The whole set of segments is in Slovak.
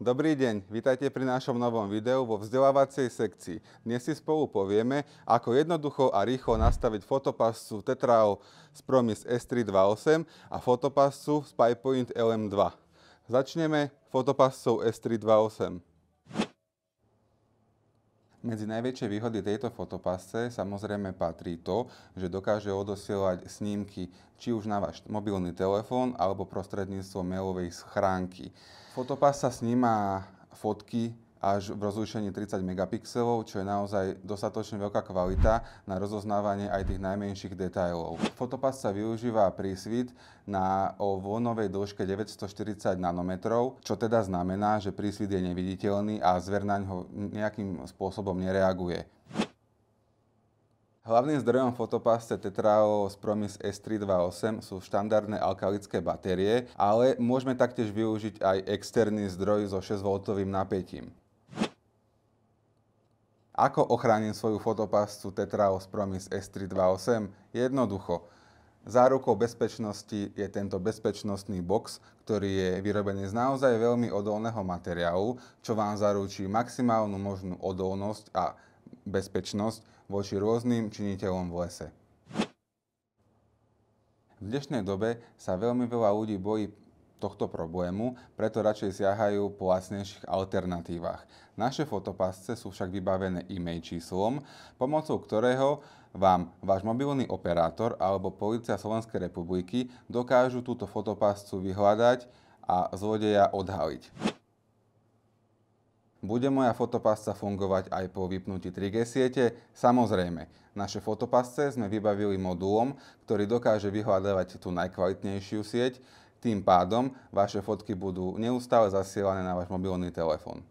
Dobrý deň, vitajte pri našom novom videu vo vzdelávacej sekcii. Dnes si spolu povieme, ako jednoducho a rýchlo nastaviť fotopascu Tetrao z Promis S328 a fotopascu z PyPoint LM2. Začneme fotopascou S328. Medzi najväčšie výhody tejto fotopasce samozrejme patrí to, že dokáže odosielať snímky či už na váš mobilný telefón alebo prostredníctvom mailovej schránky. Fotopasca sníma fotky až v rozlíšení 30 megapixelov, čo je naozaj dostatočne veľká kvalita na rozoznávanie aj tých najmenších detailov. Fotopas sa využíva svit na o dĺžke 940 nanometrov, čo teda znamená, že svit je neviditeľný a zver na ho nejakým spôsobom nereaguje. Hlavným zdrojom fotopaste Tetrao z Promis S328 sú štandardné alkalické batérie, ale môžeme taktiež využiť aj externý zdroj so 6V napätím. Ako ochránim svoju fotopastu Tetraos Promis S328? Jednoducho. Zárukou bezpečnosti je tento bezpečnostný box, ktorý je vyrobený z naozaj veľmi odolného materiálu, čo vám zaručí maximálnu možnú odolnosť a bezpečnosť voči rôznym činiteľom v lese. V dnešnej dobe sa veľmi veľa ľudí bojí tohto problému, preto radšej siahajú po lacnejších alternatívach. Naše fotopasce sú však vybavené e-mail číslom, pomocou ktorého vám váš mobilný operátor alebo polícia Slovenskej republiky dokážu túto fotopascu vyhľadať a zlodeja odhaliť. Bude moja fotopasca fungovať aj po vypnutí 3G siete? Samozrejme. Naše fotopasce sme vybavili modulom, ktorý dokáže vyhľadávať tú najkvalitnejšiu sieť tým pádom vaše fotky budú neustále zasielané na váš mobilný telefón.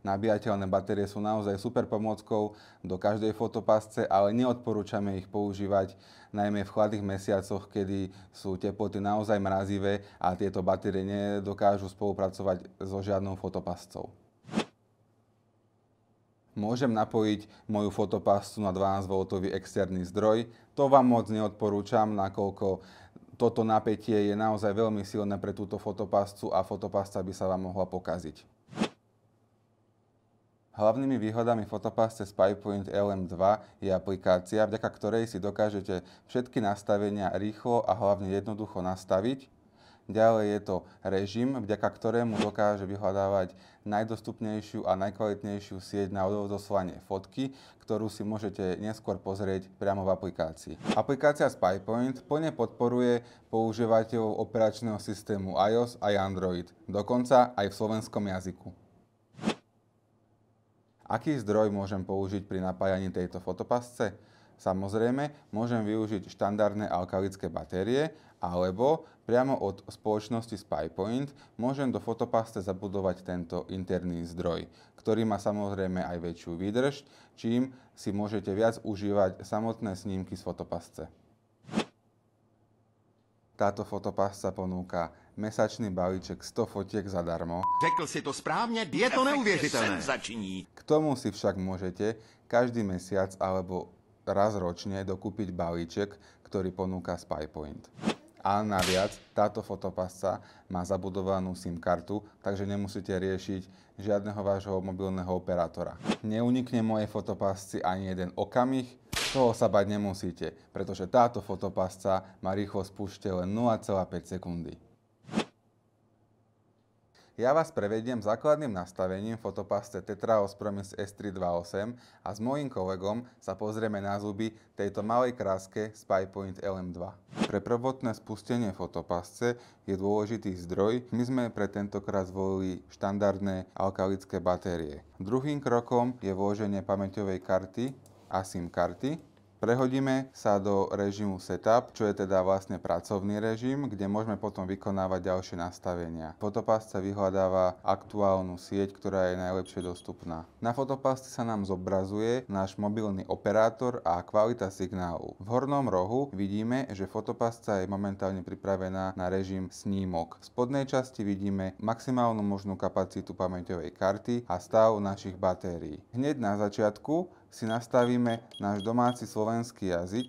Nabíjateľné batérie sú naozaj super pomôckou do každej fotopasce, ale neodporúčame ich používať najmä v chladných mesiacoch, kedy sú teploty naozaj mrazivé a tieto batérie nedokážu spolupracovať so žiadnou fotopascou. Môžem napojiť moju fotopascu na 12V externý zdroj. To vám moc neodporúčam, nakoľko toto napätie je naozaj veľmi silné pre túto fotopascu a fotopasca by sa vám mohla pokaziť. Hlavnými výhodami fotopasce SpyPoint LM2 je aplikácia, vďaka ktorej si dokážete všetky nastavenia rýchlo a hlavne jednoducho nastaviť Ďalej je to režim, vďaka ktorému dokáže vyhľadávať najdostupnejšiu a najkvalitnejšiu sieť na odovzdosovanie fotky, ktorú si môžete neskôr pozrieť priamo v aplikácii. Aplikácia SpyPoint plne podporuje používateľov operačného systému iOS aj Android, dokonca aj v slovenskom jazyku. Aký zdroj môžem použiť pri napájaní tejto fotopasce? Samozrejme, môžem využiť štandardné alkalické batérie, alebo priamo od spoločnosti SpyPoint môžem do fotopaste zabudovať tento interný zdroj, ktorý má samozrejme aj väčšiu výdrž, čím si môžete viac užívať samotné snímky z fotopasce. Táto fotopasca ponúka mesačný balíček 100 fotiek zadarmo. Řekl si to správne, je to neuvěřitelné. K tomu si však môžete každý mesiac alebo raz ročne dokúpiť balíček, ktorý ponúka SpyPoint. A naviac táto fotopasca má zabudovanú SIM kartu, takže nemusíte riešiť žiadneho vášho mobilného operátora. Neunikne mojej fotopasci ani jeden okamih, toho sa bať nemusíte, pretože táto fotopasca má rýchlosť púšte len 0,5 sekundy. Ja vás prevediem základným nastavením fotopaste Ospromis S328 a s mojím kolegom sa pozrieme na zuby tejto malej kráske SpyPoint LM2. Pre prvotné spustenie fotopasce je dôležitý zdroj. My sme pre tentokrát zvolili štandardné alkalické batérie. Druhým krokom je vloženie pamäťovej karty a SIM karty Prehodíme sa do režimu setup, čo je teda vlastne pracovný režim, kde môžeme potom vykonávať ďalšie nastavenia. Fotopásce vyhľadáva aktuálnu sieť, ktorá je najlepšie dostupná. Na fotopásce sa nám zobrazuje náš mobilný operátor a kvalita signálu. V hornom rohu vidíme, že fotopásca je momentálne pripravená na režim snímok. V spodnej časti vidíme maximálnu možnú kapacitu pamäťovej karty a stav našich batérií. Hneď na začiatku si nastavíme náš domáci slovenský jazyk.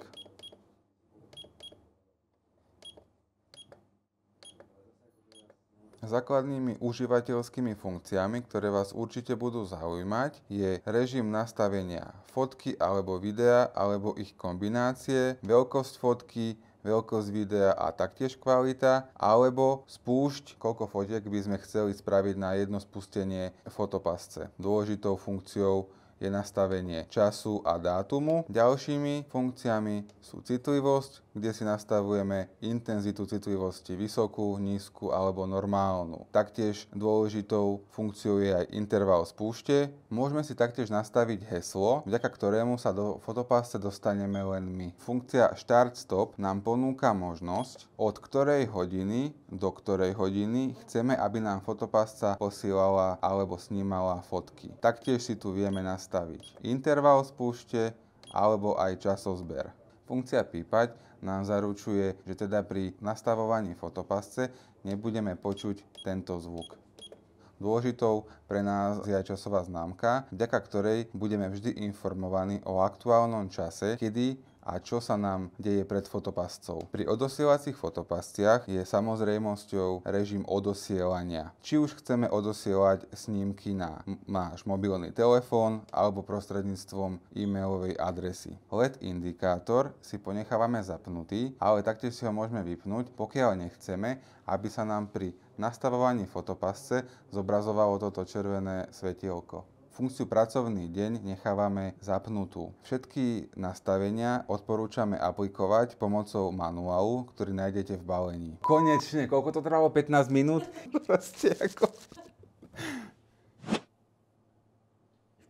Základnými užívateľskými funkciami, ktoré vás určite budú zaujímať, je režim nastavenia fotky alebo videa alebo ich kombinácie, veľkosť fotky, veľkosť videa a taktiež kvalita, alebo spúšť, koľko fotiek by sme chceli spraviť na jedno spustenie fotopasce. Dôležitou funkciou je nastavenie času a dátumu. Ďalšími funkciami sú citlivosť, kde si nastavujeme intenzitu citlivosti vysokú, nízku alebo normálnu. Taktiež dôležitou funkciou je aj interval spúšte. Môžeme si taktiež nastaviť heslo, vďaka ktorému sa do fotopásce dostaneme len my. Funkcia Start Stop nám ponúka možnosť, od ktorej hodiny do ktorej hodiny chceme, aby nám fotopásca posílala alebo snímala fotky. Taktiež si tu vieme nastaviť nastaviť interval spúšte alebo aj časozber. Funkcia pípať nám zaručuje, že teda pri nastavovaní fotopasce nebudeme počuť tento zvuk. Dôležitou pre nás je aj časová známka, vďaka ktorej budeme vždy informovaní o aktuálnom čase, kedy a čo sa nám deje pred fotopascov. Pri odosielacích fotopasciach je samozrejmosťou režim odosielania. Či už chceme odosielať snímky na náš mobilný telefón alebo prostredníctvom e-mailovej adresy. LED indikátor si ponechávame zapnutý, ale taktiež si ho môžeme vypnúť, pokiaľ nechceme, aby sa nám pri nastavovaní fotopasce zobrazovalo toto červené svetielko. Funkciu pracovný deň nechávame zapnutú. Všetky nastavenia odporúčame aplikovať pomocou manuálu, ktorý nájdete v balení. Konečne, koľko to trvalo? 15 minút? Proste ako...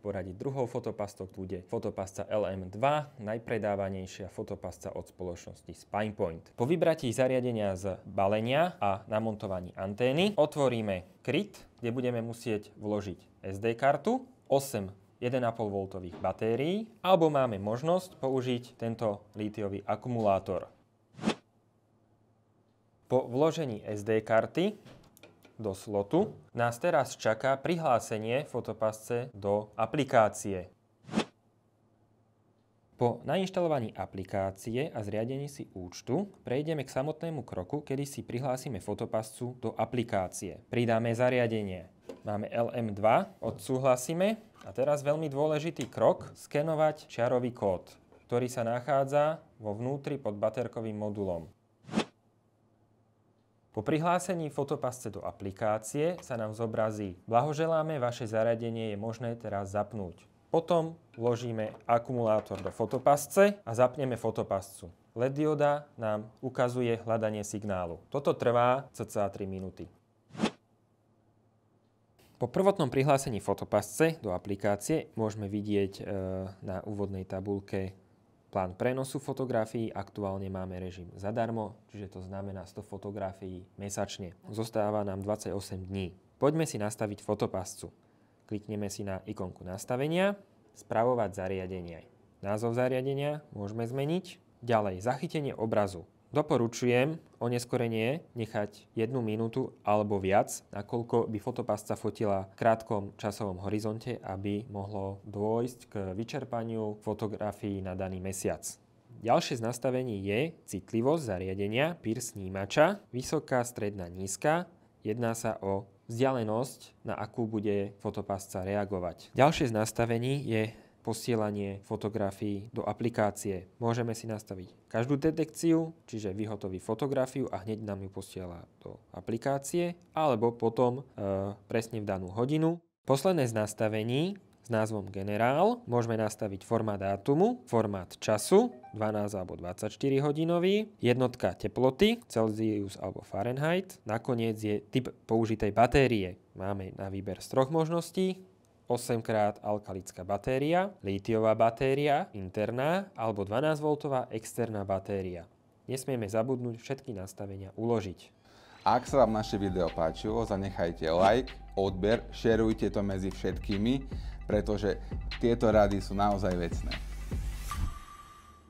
V poradí druhou fotopastou bude fotopasta LM2, najpredávanejšia fotopasta od spoločnosti Spinepoint. Po vybratí zariadenia z balenia a namontovaní antény otvoríme kryt, kde budeme musieť vložiť SD kartu 8 1,5V batérií, alebo máme možnosť použiť tento lítiový akumulátor. Po vložení SD karty do slotu nás teraz čaká prihlásenie fotopasce do aplikácie. Po nainštalovaní aplikácie a zriadení si účtu prejdeme k samotnému kroku, kedy si prihlásime fotopascu do aplikácie. Pridáme zariadenie máme LM2, odsúhlasíme. A teraz veľmi dôležitý krok, skenovať čiarový kód, ktorý sa nachádza vo vnútri pod baterkovým modulom. Po prihlásení fotopasce do aplikácie sa nám zobrazí Blahoželáme, vaše zariadenie je možné teraz zapnúť. Potom vložíme akumulátor do fotopasce a zapneme fotopascu. LED dioda nám ukazuje hľadanie signálu. Toto trvá cca 3 minúty. Po prvotnom prihlásení fotopasce do aplikácie môžeme vidieť e, na úvodnej tabulke plán prenosu fotografií. Aktuálne máme režim zadarmo, čiže to znamená 100 fotografií mesačne. Zostáva nám 28 dní. Poďme si nastaviť fotopascu. Klikneme si na ikonku nastavenia, spravovať zariadenie. Názov zariadenia môžeme zmeniť. Ďalej, zachytenie obrazu. Doporučujem oneskorenie nechať jednu minútu alebo viac, nakoľko by fotopasca fotila v krátkom časovom horizonte, aby mohlo dôjsť k vyčerpaniu fotografií na daný mesiac. Ďalšie z nastavení je citlivosť zariadenia PIR snímača, vysoká, stredná, nízka. Jedná sa o vzdialenosť, na akú bude fotopasca reagovať. Ďalšie z nastavení je posielanie fotografií do aplikácie. Môžeme si nastaviť každú detekciu, čiže vyhotoví fotografiu a hneď nám ju posiela do aplikácie, alebo potom e, presne v danú hodinu. Posledné z nastavení s názvom Generál môžeme nastaviť formát dátumu, formát času, 12 alebo 24 hodinový, jednotka teploty, Celsius alebo Fahrenheit, nakoniec je typ použitej batérie. Máme na výber z troch možností, 8x alkalická batéria, lítiová batéria interná alebo 12V externá batéria. Nesmieme zabudnúť všetky nastavenia uložiť. Ak sa vám naše video páčilo, zanechajte like, odber, šerujte to medzi všetkými, pretože tieto rady sú naozaj vecné.